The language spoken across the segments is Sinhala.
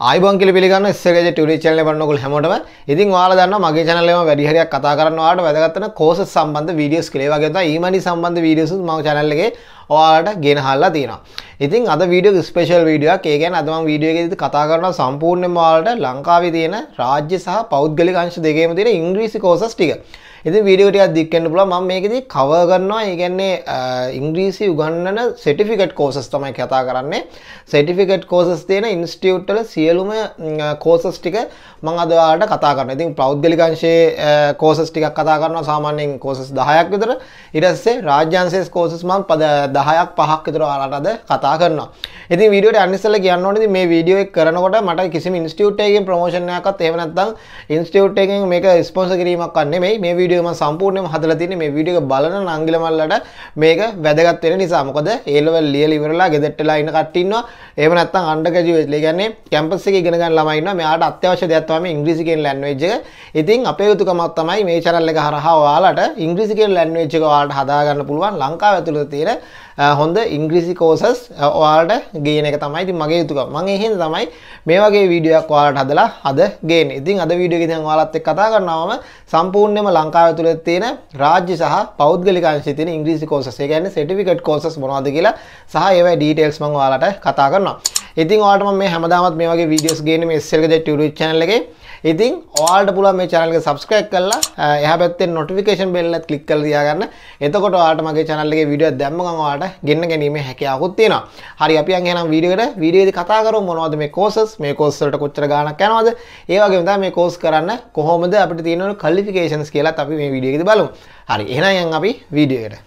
ආයිබන් කියල පිළිගන්න ස්සගේ ටි චල බන්නකුල් හැමෝටම ඉතින් වාල දන්න මගේ චනලම වැඩිහරයක් කතා කරන්නවාට වැදගත්න කෝස සම්බන්ධ වීඩියස් කලේවගත ඒමනි සම්බන්ධ වීඩියසු ම චනල්ලගේ ඔයාලට ගෙන හල්ලා තියෙනවා ඉතින් අද වීඩියෝ ස්පේෂල් වීඩියක් ඒකැන අදම වීඩියෝ ගෙ කතා කරන සම්පූර්ණ වාලට ලංකාවේ තියෙන රාජ්‍ය සහ පෞද්ගලිකංශ දෙකේම තියෙන ඉංග්‍රීසි කෝසස් ටික ඉති වීඩියෝටයක් දික්කන්න පුල ම මේකෙදී කව කරන්නවා ඒගැන්නේ ඉංග්‍රීසි උගන්නන සෙටිෆිකට් කෝසස් තමයි කතා කරන්නේ සෙටිෆිකට් කෝසස් තියෙන ඉන්ස්ටියුට්ටල සියලුම කෝසස් ටික මං අදවාට කතා කරන ඉතින් ප්‍රෞද්ගලිකංශයේ කෝසස් ටිකක් කතා කරනවා සාමාන්‍යෙන් කෝසස් දහයක් විතර ඉරස්සේ රාජ්‍යන්සේ කෝසස් මං පද දහයක් පහක් විතර ආලටද කතා කරනවා ඉති විඩියට අනිසල කියන්න ඕනද මේ වීඩියෝ කරනකොට මට කිසි ඉන්ස්ටියුට්ටයගෙන් ප්‍රමෝෂණයක්ත් එවනත්තං ඉන්ස්ටියුට්ටයකින් මේක ස්පොන්ස කිරීමක් කන්නේ මේ වීඩිය වීඩියෝම සම්පූර්ණයම හදලා තියෙන්නේ මේ වීඩියෝ එක බලන නංගිල මල්ලට මේක වැදගත් වෙන නිසා. මොකද ඒලෙවල් ලියලා ඉවරලා ගෙදරටලා ඉන්න කට්ටිය ඉන්නවා. එහෙම නැත්නම් අන්ඩර් ග්‍රැජුවේට් ඒ කියන්නේ කැම්පස් එකේ ඉගෙන ගන්න ළමයි ඉන්නවා. මෙයාට අත්‍යවශ්‍ය දෙයක් තමයි ඉංග්‍රීසි කියන ලැන්ග්වේජ් එක. ඉතින් අපේ යුතුකමක් තමයි මේ channel එක හරහා ඔයාලට ඉංග්‍රීසි කියන ලැන්ග්වේජ් එක ඔයාලට හදා ගන්න පුළුවන් ලංකාව ඇතුළත තියෙන හොඳ ඉංග්‍රීසි කෝසස් ඔයාලට ගේන එක තමයි ඉතින් මගේ යුතුකම. මම එහෙම තමයි මේ වගේ වීඩියෝයක් ඔයාලට හදලා අද ගේන්නේ. ඉතින් අද වීඩියෝ එකෙන් ඔයාලත් එක්ක කතා කරනවාම සම්පූර්ණයෙන්ම ලංකාව ලංකාව තුළ තියෙන රාජ්‍ය සහ පෞද්ගලික අංශයේ තියෙන ඉංග්‍රීසි කෝසස් ඒ කියන්නේ සර්ටිෆිකේට් කෝසස් මොනවද කියලා සහ ඒවයි ඩීටේල්ස් මම ඔයාලට කතා කරනවා. ඉතින් ඔයාලට මම මේ හැමදාමත් මේ වගේ වීඩියෝස් ගේන්නේ මේ SLG YouTube channel එකේ. ඉතින් ඔයාලට පුළුවන් මේ channel එක subscribe කරලා එහා පැත්තේ notification bell එකත් click කරලා තියාගන්න. එතකොට ඔයාලට මගේ channel එකේ වීඩියෝ දැම්ම ගමන් ඔයාලට ගෙන්න ගැනීමේ හැකියාවකුත් තියෙනවා. හරි අපි යන් එහෙනම් වීඩියෝ එකට වීඩියෝ එකේ කතා කරමු මොනවද මේ courses මේ course වලට කොච්චර ගාණක් යනවද? ඒ වගේම තමයි මේ course කරන්න කොහොමද අපිට තියෙන qualifications කියලාත් අපි මේ වීඩියෝ එකේදී බලමු. හරි එහෙනම් යන් අපි වීඩියෝ එකට.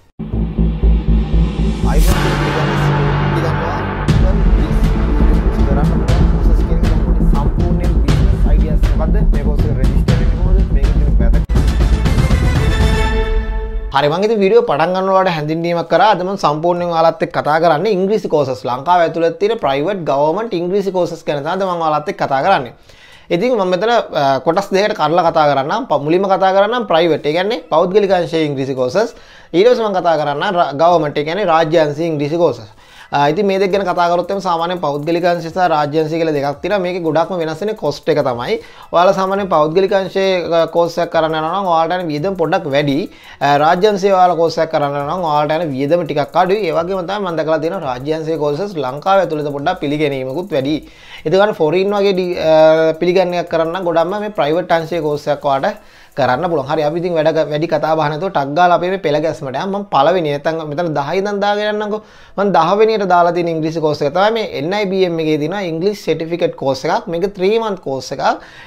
හරිමගේ විඩිය පටන්ගන්නවාට හැඳින්ීමක් කර අදම සම්පූර්ණය ලාත්ත කතා කරන්න ඉංග්‍රිසි කෝසස් ලංකා ඇතුළත්තිර ප්‍රයිවට් ගවමට ඉංග්‍රිසි කෝසස් කනද ම ලාත්ත කතා කරන්න ඉතින් මම මෙතන කොටස් දෙකට කරලා කතා කරන්න පමුලිම කතා කරන්න ප්‍රයිවට් ගැන්නේ පෞද්ගලිකංශය ඉංග්‍රිසි කෝසස් ඊටසම කතා කරන්න ගවමට ගැන රාජ්‍යන්සි ඉංග්‍රිසි කෝසස් ඉති මේ දෙගෙන කතාරත්ම සාමාන පෞද්ගලිකංශස රාජ්‍යන්සි කල දෙක් තින මේ ගොඩක්ම වෙනසන කොස්ට එක තමයි වාල සාමාන පෞද්ගලිකංශය කෝසයක් කරන්නනම් වාටන වියදම් පොඩක් වැඩි රාජ්‍යන්සේවාල කෝසයක් කරන්නනම් වාටන වියදම ටිකක්කාඩු ඒවගේ මතයි මන්ද කලා තින රාජ්‍යන්සේ කෝසස් ලංකාව ඇතුළත පොඩ්ඩක් පිළිගැනීමකුත් වැඩි එතිකන්න ෆොරීන් වගේ පිළිගන්නයක් කරන්න ගොඩම්ම මේ ප්‍රයිවට් අංශය කෝසයක් වාට කරන්න පුළන් හරි අපි ඉතින් වැඩ වැඩි කතා බහ නැතුව ටක් ගාලා අපි මේ පෙළ ගැස්මට යන්න මම පළවෙනි නැත්නම් මෙතන 10 ඉඳන් දාගෙන යන්නම්කෝ මම 10 වෙනියට දාලා තියෙන ඉංග්‍රීසි කෝස් එක තමයි මේ NIBM එකේ තියෙන ඉංග්‍රීසි සර්ටිෆිකේට් කෝස් එකක් මේක 3 month කෝස් එකක්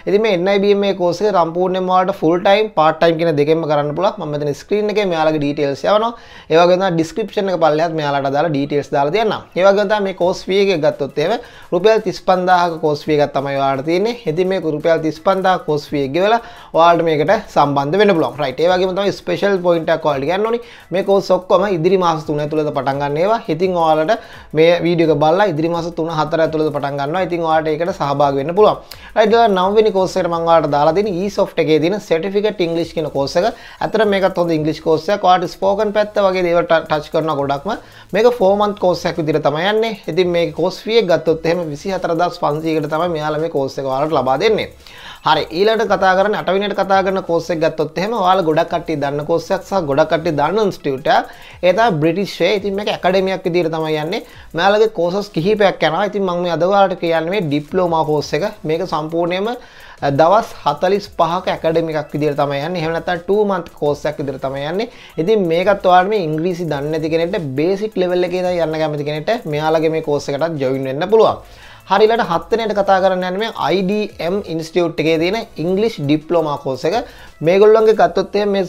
ඉතින් මේ NIBM එකේ කෝස් එක සම්පූර්ණයෙන්ම ඔයාලට full time part time කියන දෙකෙන්ම කරන්න පුළුවන් මම මෙතන ස්ක්‍රීන් එකේ මෙයාලගේ ඩීටේල්ස් යවනවා ඒ වගේම තමයි ඩිස්ක්‍රිප්ෂන් එක පල්ලෙහාත් මෙයාලට දාලා ඩීටේල්ස් දාලා තියන්නම් ඒ වගේම තමයි මේ කෝස් ෆී එක ගත්තොත් එහෙම රුපියල් 35000ක කෝස් ෆී එකක් තමයි ඔයාලට තියෙන්නේ ඉතින් මේ රුපියල් 35000 කෝස් ෆී එක ගෙවලා ඔයාලට මේකට සම්බන්ධ වෙන බලොක් රයිට් ඒ වගේම තමයි ස්පෙෂල් පොයින්ට් එකක් ඔයාලට කියන්න ඕනි මේ කෝස් ඔක්කොම ඉදිරි මාස 3 ඇතුළත පටන් ගන්න ඒවා. ඉතින් ඔයාලට මේ වීඩියෝ එක බලලා ඉදිරි මාස 3 4 ඇතුළත පටන් ගන්නවා. ඉතින් ඔයාලට ඒකට සහභාගී වෙන්න පුළුවන්. රයිට් නවවෙනි කෝස් එකට මම ඔයාලට දාලා දෙන e-soft එකේ තියෙන certificate English කියන කෝස් එක. ඇත්තට මේකත් හොඳ English කෝස් එකක්. ඔයාලට ස්පෝකන් පැත්ත වගේ දේවල් ටච් කරන ගොඩක්ම මේක 4 month course එකක් විදිහට තමයි යන්නේ. ඉතින් මේ course fee එක ගත්තොත් එහෙම 24500කට තමයි මෙයාලා මේ course එක ඔයාලට ලබා දෙන්නේ. හරි ඊළඟට කතා කරන්නේ 8 වෙනියට කතා කරන කෝස් එකක් ගත්තොත් එහෙම ඔයාලා ගොඩක් කට්ටිය දන්න කෝස් එකක් සහ ගොඩක් කට්ටිය දන්න ඉන්ස්ටිටියුට් එකක් ඒ තමයි බ්‍රිටිෂ් වේ ඉතින් මේක ඇකඩමියක් විදිහට තමයි යන්නේ මයාලගේ කෝසස් කිහිපයක් යනවා ඉතින් මම මේ අද ඔයාලට කියන්නේ මේ ඩිප්ලෝමා කෝස් එක මේක සම්පූර්ණයෙන්ම දවස් 45ක ඇකඩමි එකක් විදිහට තමයි යන්නේ. එහෙම නැත්නම් 2 month course එකක් විදිහට තමයි යන්නේ. ඉතින් මේකත් ඔයාලා මේ ඉංග්‍රීසි දන්නේ නැති කෙනෙක්ට බේසික් level එකේ ඉඳන් යන්න කැමති කෙනෙක්ට මෙයාලගේ මේ course එකටත් join වෙන්න පුළුවන්. හරිලට හත්තනයට කතා කරන්න මේ IDM ඉන්ස්ටියුට් එකේ තියෙන ඉංගලිස් ඩිප්ලෝමා කෝස එක මේගොල්ලොන්ගේ ගත්තොත් එහෙනම් මේ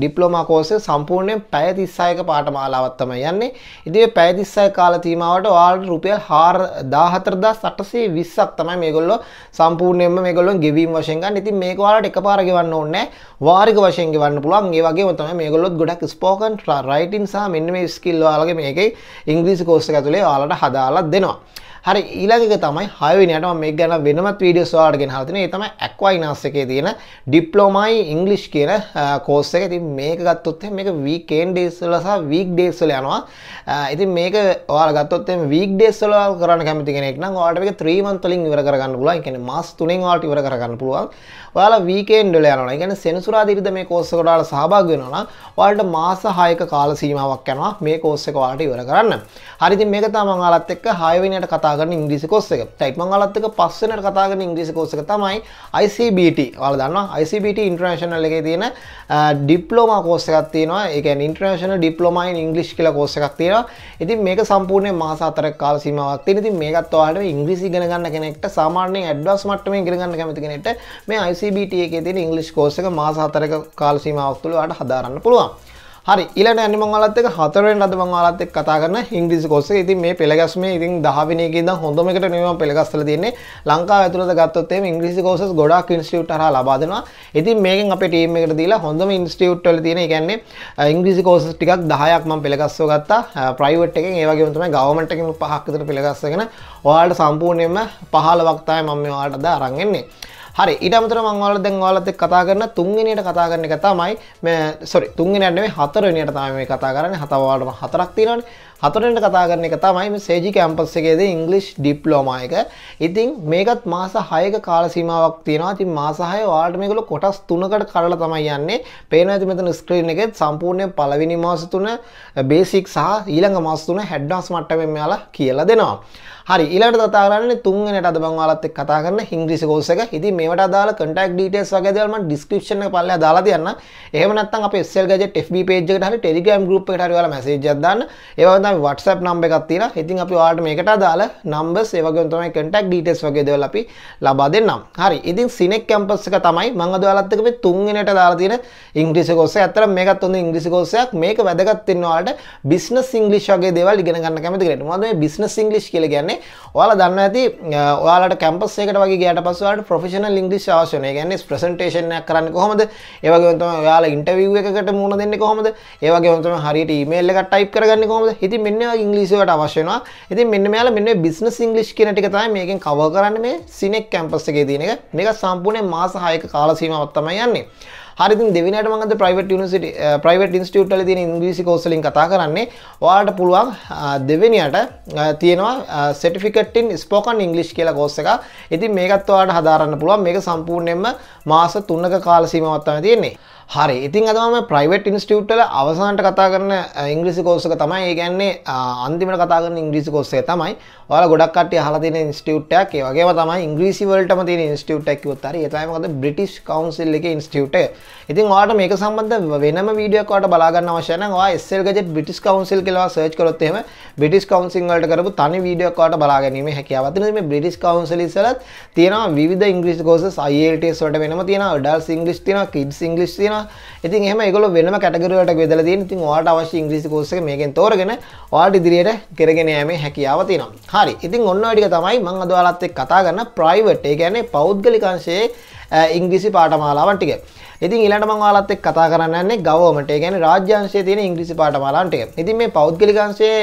ඩිප්ලෝමා කෝස් එක සම්පූර්ණයෙන් පැය 36ක පාඨමාලාවක් තමයි යන්නේ. ඉතින් මේ පැය 36 කාල සීමාවට ඔයාලට රුපියල් 14820ක් තමයි මේගොල්ලෝ සම්පූර්ණයෙන්ම මේගොල්ලෝ ගෙවීම් වශයෙන් ගන්න. ඉතින් මේක ඔයාලට එකපාර ගෙවන්න ඕනේ වාරික වශයෙන් ගෙවන්න පුළුවන්. ඒ වගේම තමයි මේගොල්ලොත් ගොඩක් ස්පෝකන් රයිටින් සහ මෙන්න මේ ස්කිල් ඔයාලගේ මේකේ ඉංග්‍රීසි කෝස් එක ඇතුලේ ඔයාලට හදාලා දෙනවා. හරි ඊළඟක තමයි හයවෙනියට මම මේක ගැන වෙනමත් වීඩියෝස් ඔයාලට ගෙනහලා තිනේ. ඒ තමයි ඇක්වයිනස් එකේ තියෙන ඩිප්ලෝමායි ඉංගලිෂ් කියන කෝස් එක ඉතින් මේක ගත්තොත් මේක වීකෙන්ඩ් ඩේස් වල සහ වීක් ඩේස් වල යනවා ඉතින් මේක ඔයාලා ගත්තොත් එම් වීක් ඩේස් වල කරන්න කැමති කෙනෙක් නම් ඔයාලට මේක 3 month වලින් ඉවර කරගන්න පුළුවන් ඒ කියන්නේ මාස 3න් ඔයාලට ඉවර කරගන්න පුළුවන් ඔයාලා වීකෙන්ඩල යනවා ගැන සෙනසුරා දිරිද මේ කෝස්සකොටාල සහභාග වෙනවා ඔයාලට මාස හයක කාල සීමාවක් යනවා මේ කෝස්සක වාට ඉවර කරන්න හරිති මේක තමංගලත් එක් හයවෙනයට කතාගන්න ඉංග්‍රිසි කොස්සක ටයිපංගලත්තක පස්සනට කතාගෙන ඉංග්‍රිසි කොස්සක තමයි ICBT වල දන්නවා ICBT ඉන්ටර්නේෂනල් එකේ තියෙන ඩිප්ලෝමා කෝස් එකක් තියෙනවා ඒ කියන්නේ ඉන්ටර්නේෂනල් ඩිප්ලෝමා ඉන් ඉංග්ලිෂ් කියලා කෝස් එකක් තියෙනවා. ඉතින් මේක සම්පූර්ණයෙන් මාස 4ක කාල සීමාවක් තියෙන. ඉතින් මේකත් ඔයාලට ඉංග්‍රීසි ඉගෙන ගන්න කෙනෙක්ට සාමාන්‍යයෙන් ඇඩ්වාන්ස් මට්ටමේ ඉගෙන ගන්න කැමති කෙනෙක්ට මේ IC CBT එක තින ඉංගලිස් කෝසක මාස හතරක කාලසීමාවක් තුළ අට හදාරන්න පුළුවන් හරි ඉලට ඇනිමංගලත් එක හතරෙන් අද මංගලත් එක් කතා කරන ඉංග්‍රීසි කෝස්සේ ඉතින් මේ පෙළගැස්මේ ඉතින් දහවෙනියක ඉඳන් හොඳම එකට නෙමෙයි පෙළගස්සලා තියෙන්නේ ලංකාව ඇතුළත ගත්තොත් එහෙම ඉංග්‍රීසි කෝසස් ගොඩාක් ඉන්ස්ටිටියුට් හරහා ලබා දෙනවා ඉතින් මේකෙන් අපේ ටීම් එකට දීලා හොඳම ඉන්ස්ටිටියුට් වල තියෙන ඒ කියන්නේ ඉංග්‍රීසි කෝසස් ටිකක් 10ක් මම පෙළගස්සව ගත්තා ප්‍රයිවට් එකෙන් ඒ වගේම තමයි ගවර්න්මන්ට් එකෙන් පහක් විතර පෙළගස්සගෙන ඔයාලට සම්පූර්ණයෙන්ම 15ක් තමයි මම මේ ඔයාලට අද අරන් එන්නේ හරි ඉටමතර මංවල දැන් වාලත කතා කරන තුන්ගෙනයට කතා කරන එක තමයි මේ සොරි තුන්ගෙනන්නේ හතරනියට තම මේ කතා කරන්න හතවලටම හතරක් තිරන හතරට කතා කරන එක තමයි මේ සේජි කැම්පස් එකේද ඉංගලිෂ් ඩිප්ලෝමායක ඉතින් මේකත් මාස හයක කාල සීමාවක් තියෙනවා තින් මාසාහය වාට මේකල කොටස් තුනකට කරලා තමයි යන්නේ පේන ඇති මෙතන ස්ක්‍රීන් එකෙත් සම්පූර්ණය පලවිනි මාසතුන බේසික් සහ ඊළඟ මස්තුන හැඩ්ඩස් මට්ටම මෙයාලා කියලා දෙනවා හරි ඊළඟට කතා කරන්නේ තුන්වෙනියට අද මම ඔයාලත් එක්ක කතා කරන ඉංග්‍රීසි කෝස් එක. ඉතින් මේවට අදාළ contact details වගේ දේවල් මම description එක පල්ලෙහා දාලා තියන්න. එහෙම නැත්නම් අපේ SL Gadget FB page එකට හරි Telegram group එකට හරි ඔයාලා message එකක් දාන්න. ඒ වගේම තමයි WhatsApp number එකක් තියෙනවා. ඉතින් අපි ඔයාලට මේකට අදාළ numbers ඒ වගේම තමයි contact details වගේ දේවල් අපි ලබා දෙන්නම්. හරි. ඉතින් Sinek campus එක තමයි මම අද ඔයාලත් එක්ක මේ තුන්වෙනියට දාලා තියෙන ඉංග්‍රීසි කෝස් එක. ඇත්තටම මේකත් හොඳ ඉංග්‍රීසි කෝස් එකක්. මේක වැදගත් වෙනවා ඔයාලට business English වගේ දේවල් ඉගෙන ගන්න කැමති කෙනෙක්ට. මොනවද මේ business English කියලා කියන්නේ? යන්නේ ඔයාලා දන්න ඇති ඔයාලට කැම්පස් එකට වගේ ගේට පස්සට ප්‍රොෆෙෂනල් ඉංග්‍රීසි අවශ්‍යන ගැන්නේ ප්‍රසන්ටේෂනයක් කරන්න කොහොමද ඒවගේ තම ඔයාලා ඉන්ටවිව් එකකට මුණ දෙන්න කොහොමද ඒවගේ තම හරියට ඊමේල් එකක් ටයිප් කරගන්න කොහොමද ඉතින් මෙන්න ඉංග්‍රීසිවට අවශ්‍යනවා ඉතින් මෙන්න මෙයාලා මෙන්න බිස්නස් ඉංග්ලිෂ් කියන ටික තමයි මේකෙන් කවර් කරන්න මේ සිනෙක් කැම්පස් එකේ තියෙන එක මේක සම්පූර්ණයෙන් මාස 6ක කාල සීමාවක් තමයි යන්නේ හරිති දෙවිනට මඟද ප්‍රයිවට නිසිට ප්‍රයිවට ඉන්ස්ටියුට්ල තින ඉංග්‍රීසි කෝසලින් කතා කරන්නේ වාට පුළුවන් දෙවෙනියට තියෙනවා සටිෆිකටින් ස්පෝකන් ඉංගලිෂ් කියලා කෝස්ස එක ඉතින් මේකත්වාට හදාරන්න පුළුවන් මේක සම්පූර්ණයෙන්ම මාස තුන්නක කාලසීමවත්තම තියෙන්නේ හරි ඉතින් අදම ප්‍රයිවට් ඉන්ස්ටියුට්ල අවසාන්ට කතා කරන ඉංග්‍රිසි කෝස්සක තමයි ඒ ගැන්නේ අන්තිමට කතා කරන ඉංග්‍රීසි කෝස්සේ තමයි ඔයාලා ගොඩක් කට්ටිය අහලා තියෙන ඉන්ස්ටියුට්ටයක් ඒ වගේම තමයි ඉංග්‍රීසි වලටම තියෙන ඉන්ස්ටියුට්ටයක් කිව්වොත් හරි ඒ තමයි මොකද බ්‍රිටිෂ් කවුන්සිල් එකේ ඉන්ස්ටියුට් එක. ඉතින් ඔයාලට මේක සම්බන්ධ වෙනම වීඩියෝවක් ඔයාලට බලා ගන්න අවශ්‍ය නම් ඔයා SL Gadget බ්‍රිටිෂ් කවුන්සිල් කියලා සර්ච් කරොත් එහෙම බ්‍රිටිෂ් කවුන්සිල් වලට කරපු තනි වීඩියෝවක් ඔයාලට බලා ගැනීම හැකියාවක් තියෙනවා. මේ බ්‍රිටිෂ් කවුන්සිල් ඉස්සරත් තියෙනවා විවිධ ඉංග්‍රීසි කෝර්සස් IELTS වලට වෙනම තියෙනවා, adults English තියෙනවා, kids English තියෙනවා තියෙනවා ඉතින් එහෙම ඒගොල්ලෝ වෙනම කැටගරි වලට බෙදලා තියෙන ඉතින් ඔයාලට අවශ්‍ය ඉංග්‍රීසි කෝස් එක මේකෙන් තෝරගෙන ඔයාලට ඉදිරියට කරගෙන යෑමේ හැකියාව තියෙනවා හරි ඉතින් ඔන්න ඔය ටික තමයි මම අද ඔයාලත් එක්ක කතා කරන ප්‍රයිවට් ඒ කියන්නේ පෞද්ගලික අංශයේ ඉංග්‍රීසි පාඨමාලාවන් ටික ඉතින් ඊළඟට මම ඔයාලත් එක්ක කතා කරන්න යන්නේ ගවර්න්මන්ට් ඒ කියන්නේ රාජ්‍ය අංශයේ තියෙන ඉංග්‍රීසි පාඨමාලාවන් ටික ඉතින් මේ පෞද්ගලික අංශයේ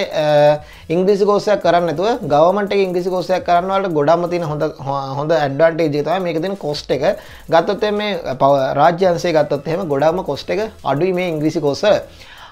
ඉංග්‍රීසි කෝස් එකක් කරන්නේ නැතුව ගවර්න්මන්ට් එකේ ඉංග්‍රීසි කෝස් එකක් කරන්න වලට ගොඩාක්ම තියෙන හොඳ හොඳ ඇඩ්වාන්ටේජ් එක තමයි මේක තියෙන කොස්ට් එක. ගත්තොත් මේ රාජ්‍ය අංශය ගත්තොත් එහෙම ගොඩාක්ම කොස්ට් එක අඩුයි මේ ඉංග්‍රීසි කෝස් වල.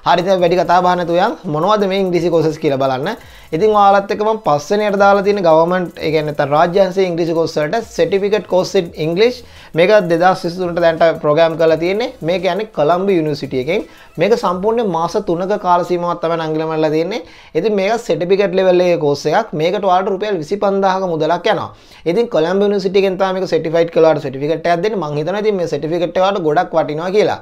හරිත වැඩි කතා බහ නැතුව යන් මොනවද මේ ඉංග්‍රීසි කෝසස් කියලා බලන්න. ඉතින් ඔයාලත් එක්කම පස්වෙනියට දාලා තියෙන ගවර්න්මන්ට් ඒ කියන්නේ නැත්නම් රාජ්‍යංශයේ ඉංග්‍රීසි කෝස් වලට සර්ටිෆිකේට් කෝස් ඉන් ඉංග්‍රීසි මේක 2023ට දැන්ට ප්‍රෝග්‍රෑම් කරලා තියෙන්නේ. මේක යන්නේ කොළඹ යුනිවර්සිටි එකෙන්. මේක සම්පූර්ණ මාස 3ක කාල සීමාවක් තමයි නංගිලම කරලා තියෙන්නේ. ඉතින් මේක සර්ටිෆිකේට් ලෙවල් එකේ කෝස් එකක්. මේකට ඔයාලට රුපියල් 25000ක මුදලක් යනවා. ඉතින් කොළඹ යුනිවර්සිටි එකෙන් තමයි මේක සර්ටිෆයිඩ් කළාට සර්ටිෆිකේට් එකක් දෙන්නේ. මම හිතනවා ඉතින් මේ සර්ටිෆිකේට් එක ඔයාලට ගොඩක් වටිනවා කියලා.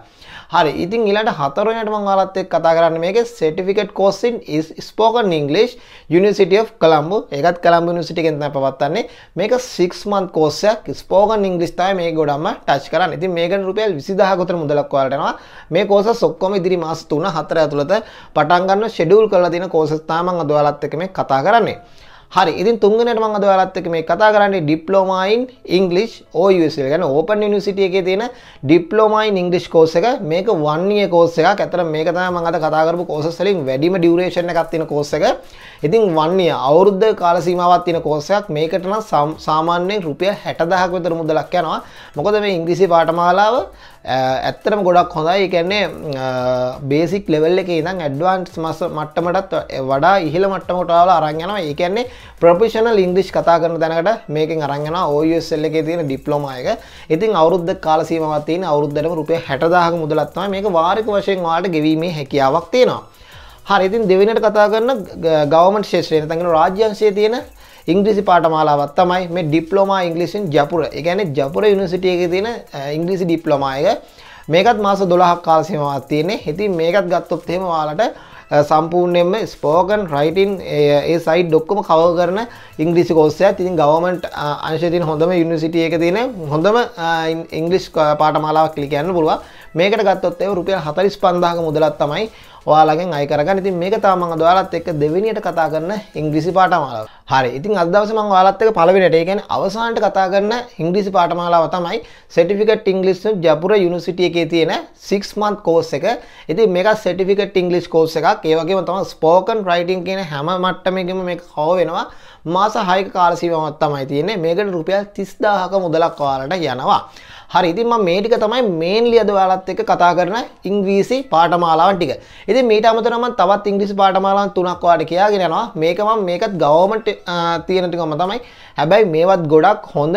හරි ඉතින් ඊළඟ හතරවෙනියට මම ඔයාලත් එක්ක කතා කරන්න මේකේ certificate course in is spoken english university of colombo ඒකත් colombo university එකෙන් තමයි පවත්වන්නේ මේක 6 month course එකක් spoken english තමයි මේක ගොඩක්ම ටච් කරන්නේ ඉතින් මේකෙන් රුපියල් 20000 කට මුදලක් ඔයාලට යනවා මේ courses ඔක්කොම ඉදිරි මාස 3 4 ඇතුළත පටන් ගන්න schedule කරලා තියෙන courses තමයි මම ඔයාලත් එක්ක මේ කතා කරන්නේ හරි ඉතින් තුන්ගනට මං අදවාලත්තක මේ කතා කරන්නේ ඩිප්ලෝමයින් ඉංගලිස් ඕයසල් ගැන ඕපන් නිසිටිය එකේ තියෙන ඩිප්ලෝමයින් ඉංගලිස් කෝස එක මේක වන්නේ කෝස එක ඇතර මේක තම මං අද කතාකරපු කෝසස්ලින් වැඩිම ඩියවරේෂණ එකක් තියෙන කෝස එක ඉතින් වන්නේ අවුරුද්ධ කාලසීමාවත් තියෙන කෝසයක් මේකටන සාමාන්‍යයෙන් රුපිය හැටදහක් වෙතර මුදලක් යනවා මොකද මේ ඉංග්‍රීසි පාටමාලාව ඇත්තරම ගොඩක් හොඳයි එකන්නේ බේසික් ලෙවල් එක ඉදම් ඇඩ්වාන්ස් මස මට්ටමටත් වඩා ඉහළ මට්ටමටාවල අරංගෙනවා ඒකන්නේ ප්‍රපිෂනල් ඉංග්‍රිෂ් කතා කරන දැනකට මේකින් අරංගෙන ඔයසල්ල එක තියෙන ඩිප්ලොමයක ඉතින් අවුද්ධ කාලසීමවත්තියන අවුද්ධටම රුපය හැටදාහ මුදලත්වා මේක වාරික වශයෙන් වාට ගෙවීමේ හැකියාවක් තියෙනවා හරිඉතින් දෙවෙනට කතා කරන්න ගවමට ශේෂය තඟෙන රාජ්‍යංශය තියෙන ඉංග්‍රීසි පාටමාලාවත් තමයි මේ ඩිප්ලෝමා ඉංගලිසින් ජපුර එකන ජපුර යුනිසිටියක තියෙන ඉංග්‍රීසි ඩිප්ලොමායක මේකත් මාස දොළහක් කාල්සිමවත් තියන්නේ හිති මේකත් ගත්තොත්තේම වාලට සම්පූර්ණයෙන්ම ස්පෝකන් රයිටන් ඒ සයි ඩොක්කම කව කරන ඉංග්‍රිසි කෝස්සය තින් ගවමට අංශතින් හොඳම යුනිසිටිය එක තියෙන හොඳම ඉංග්‍රිස් පාටමාලාවක් කලිකයන්න පුළුව මේකට ගත්තොත්තේ රුපිය හතරිස් පන්දාක මුදලත් තමයි ඔයාලගෙන් අයි කරගන්න ඉතින් මේක තමයි මම ඔයාලත් එක්ක දෙවෙනියට කතා කරන ඉංග්‍රීසි පාඨමාලාව. හරි. ඉතින් අද දවසේ මම ඔයාලත් එක්ක පළවෙනියට ඒ කියන්නේ අවසානට කතා කරන ඉංග්‍රීසි පාඨමාලාව තමයි සර්ටිෆිකේට් ඉංග්‍රීසි ජපුර යුනිවර්සිටි එකේ තියෙන 6 month course එක. ඉතින් මේක සර්ටිෆිකේට් ඉංග්‍රීසි course එකක්. ඒ වගේම තමයි ස්පෝකන් රයිටින් කියන හැම මට්ටමකම මේක කව වෙනවා. මාස 6ක කාල සීමාවක් තමයි තියෙන්නේ. මේකට රුපියල් 30000ක මුදලක් ඔයාලට යනවා. හරි ඉතින් මම මේ ටික තමයි මේන්ලි අද ඔයාලත් එක්ක කතා කරන ඉංග්‍රීසි පාඨමාලාවන් ටික. ඉතින් මීට අමතරව මම තවත් ඉංග්‍රීසි පාඨමාලාවන් තුනක් ඔයාලට කියාගෙන යනවා. මේක මම මේකත් ගවර්න්මන්ට් තියෙන ටිකම තමයි. හැබැයි මේවත් ගොඩක් හොඳ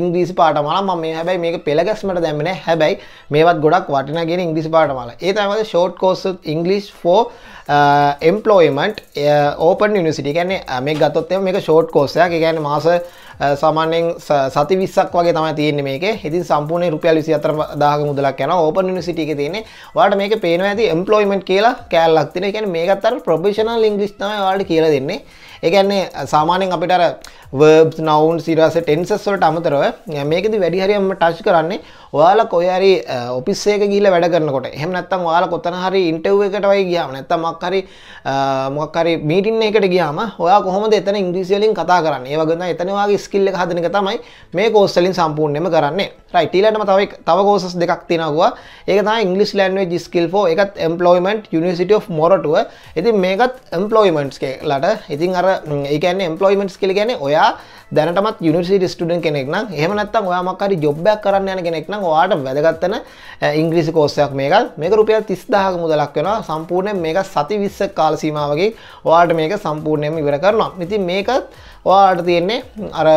ඉංග්‍රීසි පාඨමාලා මම මේ හැබැයි මේක පෙළගැස්මට දැම්මේ නැහැ. හැබැයි මේවත් ගොඩක් වටිනා කියන ඉංග්‍රීසි පාඨමාලා. ඒ තමයි ෂෝට් කෝස් ඉංග්‍රීසි for එම්පලෝයිමන්ට් ඕපන් නිසිටි ගැන මේ ගත්තොත්ම මේ ෂෝට් කෝස්සයක් ගැන මාස සාමාන්‍යෙන් සති විස්සක් වගේ තමයි තියෙන්නේ මේකේ. ඉතින් සම්පූර්ණ රුපියල් 24000ක මුදලක් යනවා. ඕපන් යුනිවර්සිටි එකේ තියෙන්නේ. ඔයාලට මේකේ පේනවා ඇති එම්ප්ලොයිමන්ට් කියලා කෑල්ලක් තියෙනවා. ඒ කියන්නේ මේකත් අර ප්‍රොෆෙෂනල් ඉංග්‍රීසි තමයි ඔයාලට කියලා දෙන්නේ. ඒගැන්නේ සාමානෙන් අපිට වර්බ් නවන් සිරස ටෙන්සස්වලට අමතරව මේකද වැඩිහරියම ටච් කරන්නේ ඔයාල කොයරි ඔපිස්සේ ගිල වැඩරනකොට හෙම නැත්තම් යාල කොතන හරි ඉන්ටව් එකට වයි ගියාම නැත්තම් මක්හරි මොක්කරි මීටින්න එකට ගියාම ඔයා කොහොමද එතන ඉංග්‍රීසිවලින් කතා කරන්න ඒවගන්න එතනවාගේ ස්කිල්ල හදනක තමයි මේ කෝස්සලින් සම්පූර්ණයම කරන්නේ රයිටීලටම තවයි තව කෝසස් දෙකක් තිෙනවා ඒක ඉංගලිස් ලන්වේ ස්කිල්ෝ එකත් එම්පලෝයිමට නිසිට of මොරටුව ඉතින් මේකත් එම්පලෝයිමන්ට්ස්ගේ ලට ඉතින් අර ඒකන්න එම්පලොයිමෙන්ටස් කළ ගැන ඔයා දැනටමත් යුනිසිට ස්ටඩන් කෙනෙක් නම් එහමනත්තම් ඔයාමක්කාරි ජොබ්බයක් කරන්න යන කෙනෙක් නම් වාට වැදගත්තන ඉංග්‍රීසි කෝස්සයක් මේක මේක රුපියල් තිස්දාහක මුදලක් වෙනවා සම්පූර්ණය මේක සති විස්ස කාලසීමාවගේ වාට මේක සම්පූර්ණයම ඉවර කරනවා ඉති මේකත් වාට තියෙන්නේ අර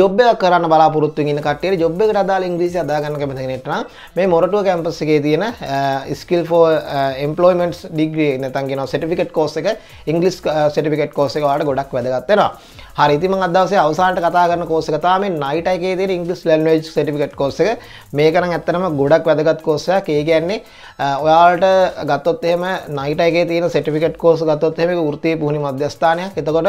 ජොබ්බයක් කරන්න බලාපොරොත්තු ඉන්න කට්ටියට ජොබ් එකට අදාළ ඉංග්‍රීසි අදා ගන්න කැමති කෙනෙක්ට නම් මේ මොරටුව කැම්පස් එකේ තියෙන ස්කිල් ෆෝ එම්ප්ලොයිමන්ට්ස් ඩිග්‍රී නැත්නම් කියනවා සර්ටිෆිකේට් කෝස් එක ඉංග්‍රීසි සර්ටිෆිකේට් කෝස් එක වාට ගොඩක් වැදගත් වෙනවා හරිතිම අදවස අවසාට කතාගන්න කෝසකතාම නයිටයිගේ දේ ඉංගස් ලන්වේජ් සටිකට කෝසක මේකන ඇත්තනම ගොඩක් වැදගත් කෝසයක් ඒ කියන්නේ ඔයාට ගත්තොත්තේම නයිටයිගේ තියෙන සටිකට කෝස ගත්තොත්හෙම ෘතිය පුහුණි මධ්‍යස්ථානයක් එතකොට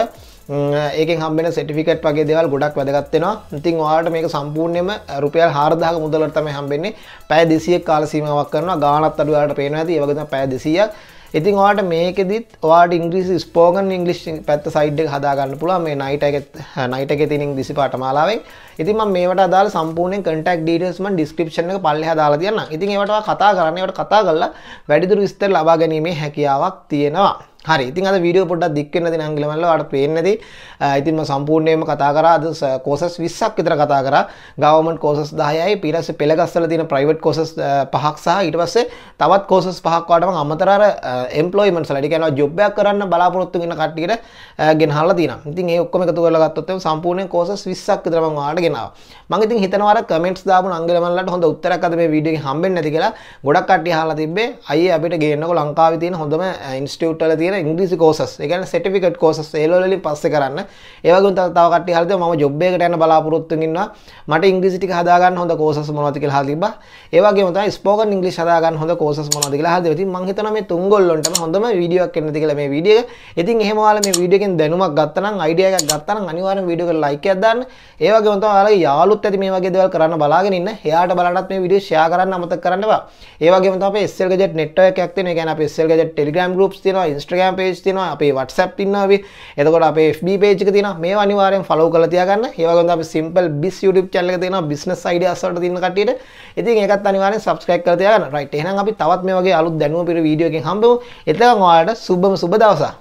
ඒක හම්බෙන සටිකට වගේ දෙවල් ගොඩක් වැදගත්වෙනවා ඉතින් වාට මේක සම්පූර්ණයම රුපියල් හාරදාහ මුදලටම හම්බෙන්නේ පෑ දෙසිය කාල සීමාවක් කරන ගානත් අඩුවාට පේන ඇති ඒවගත පෑ දෙසියක් ඉතින් ඔයාට මේකෙදිත් ඔයාට ඉංග්‍රීසි ස්පෝගන් ඉංගලිෂ් පැත්ත සයිඩ් එක හදාගන්න පුළුවන් මේ නයිට් එකෙත් නයිට් එකේ තියෙන ඉංග්‍රීසි පාඨමාලාවෙන්. ඉතින් මම මේවට අදාළ සම්පූර්ණ contact details මම description එක පල්ලෙහා දාලා තියන්නම්. ඉතින් ඒවට කතා කරන්න ඒවට කතා කරලා වැඩිදුර විස්තර ලබා ගැනීමේ හැකියාවක් තියෙනවා. හරි ඉතින් අද වීඩියෝ පොඩ්ඩක් දික් වෙන්න තියෙන අංගලමල්ල ඔයාලට පේන්නේ නැති. ඉතින් මම සම්පූර්ණයෙන්ම කතා කරා අද කෝසස් 20ක් විතර කතා කරා. ගවර්න්මන්ට් කෝසස් 10යි ඊට පස්සේ පෙළගස්වල තියෙන ප්‍රයිවට් කෝසස් 5ක් සහ ඊට පස්සේ තවත් කෝසස් 5ක් වාට මම අමතර අර එම්ප්ලොයිමන්ට්ස් වලට කියනවා ජොබ් එකක් කරන්න බලාපොරොත්තු වෙන කට්ටියට ගෙනහලා තියෙනවා. ඉතින් ඒ ඔක්කොම එකතු කරලා ගත්තොත් සම්පූර්ණයෙන් කෝසස් 20ක් විතර මම ඔයාලට ගෙනාවා. මම ඉතින් හිතනවා අර කමෙන්ට්ස් දාපු අංගලමල්ලට හොඳ උත්තරයක් අද මේ වීඩියෝ එකේ හම්බෙන්නේ නැති කියලා ගොඩක් කට්ටිය අහලා තිබ්බේ අයියේ අපිට ගේන්නකො ලංකාවේ තියෙන හොඳම ඉන්ස්ටිටියුට් වල තියෙන තියෙන ඉංග්‍රීසි කෝසස් ඒ කියන්නේ සර්ටිෆිකට් කෝසස් ඒ වල වලින් පස්සේ කරන්න ඒ වගේම තව තව කට්ටිය හරියට මම ජොබ් එකකට යන්න බලාපොරොත්තුෙන් ඉන්නවා මට ඉංග්‍රීසි ටික හදා ගන්න හොඳ කෝසස් මොනවද කියලා අහලා තිබ්බා ඒ වගේම තමයි ස්පෝකන් ඉංග්‍රීසි හදා ගන්න හොඳ කෝසස් මොනවද කියලා අහලා තිබ්බා ඉතින් මම හිතනවා මේ තුන්ගොල්ලොන්ටම හොඳම වීඩියෝ එකක් එන්නද කියලා මේ වීඩියෝ එක ඉතින් එහෙම ඔයාලා මේ වීඩියෝ එකෙන් දැනුමක් ගත්තා නම් අයිඩියා එකක් ගත්තා නම් අනිවාර්යෙන් වීඩියෝ එකට ලයික් එකක් දාන්න ඒ වගේම තමයි ඔයාලගේ යාළුත් ඇති මේ වගේ දේවල් කරන්න බලාගෙන ඉන්න එයාට බලන්නත් මේ වීඩියෝ ෂෙයා කරන්න අමතක කරන්න එපා ඒ වගේම තමයි අපේ SL Gadget network එකක් තියෙනවා ඒ කියන්නේ අපේ SL Gadget Telegram groups තියෙනවා Instagram ඉන්ස්ටගම් පේජ් තිනවා අපේ වටසප් ඉන්නාවේ එතකොට අපේ FB පේජ් එක තියෙනවා මේවා අනිවාර්යෙන් ෆලෝ කරලා තියාගන්න ඒ වගේම අපි සිම්පල් බිස් YouTube channel එක තියෙනවා බිස්නස් අයිඩියාස් වලට දින කට්ටියට ඉතින් ඒකත් අනිවාර්යෙන් subscribe කරලා තියාගන්න right එහෙනම් අපි තවත් මේ වගේ අලුත් දැනුම පිර වීඩියෝ එකකින් හම්බෙමු එතන ඔයාලට සුබම සුබ දවසක්